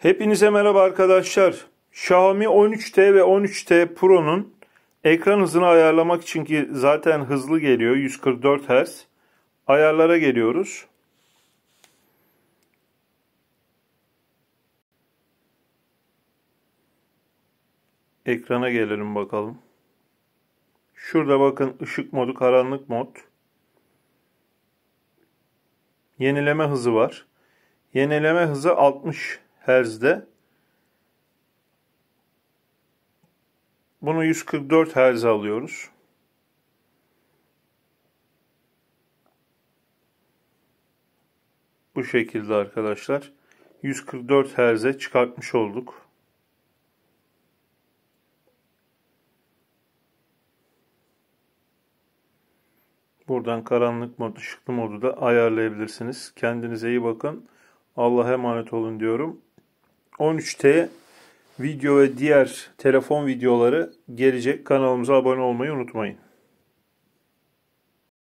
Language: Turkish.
Hepinize merhaba arkadaşlar. Xiaomi 13T ve 13T Pro'nun ekran hızını ayarlamak için ki zaten hızlı geliyor 144 Hz. Ayarlara geliyoruz. Ekrana gelelim bakalım. Şurada bakın ışık modu, karanlık mod. Yenileme hızı var. Yenileme hızı 60 Hz'de. Bunu 144 Hz alıyoruz. Bu şekilde arkadaşlar 144 Hz'e çıkartmış olduk. Buradan karanlık mod, ışıklı modu da ayarlayabilirsiniz. Kendinize iyi bakın. Allah'a emanet olun diyorum. 13T video ve diğer telefon videoları gelecek. Kanalımıza abone olmayı unutmayın.